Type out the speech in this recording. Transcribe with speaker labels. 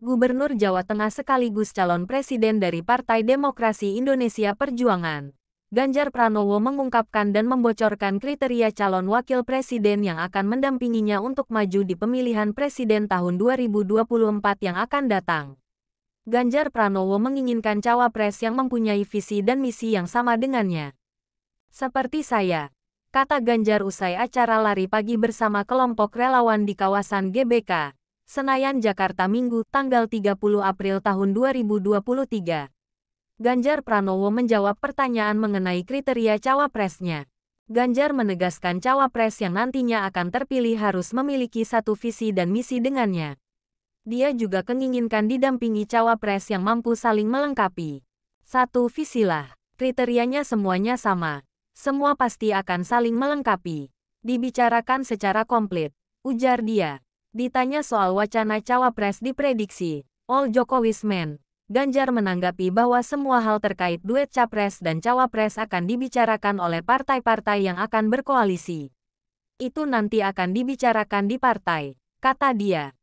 Speaker 1: Gubernur Jawa Tengah sekaligus calon presiden dari Partai Demokrasi Indonesia Perjuangan. Ganjar Pranowo mengungkapkan dan membocorkan kriteria calon wakil presiden yang akan mendampinginya untuk maju di pemilihan presiden tahun 2024 yang akan datang. Ganjar Pranowo menginginkan cawapres yang mempunyai visi dan misi yang sama dengannya. Seperti saya, kata Ganjar usai acara lari pagi bersama kelompok relawan di kawasan GBK. Senayan Jakarta Minggu, tanggal 30 April tahun 2023. Ganjar Pranowo menjawab pertanyaan mengenai kriteria cawapresnya. Ganjar menegaskan cawapres yang nantinya akan terpilih harus memiliki satu visi dan misi dengannya. Dia juga menginginkan didampingi cawapres yang mampu saling melengkapi. Satu visi lah kriterianya semuanya sama. Semua pasti akan saling melengkapi. Dibicarakan secara komplit, ujar dia. Ditanya soal wacana cawapres diprediksi, All Jokowismen, Ganjar menanggapi bahwa semua hal terkait duet capres dan cawapres akan dibicarakan oleh partai-partai yang akan berkoalisi. Itu nanti akan dibicarakan di partai, kata dia.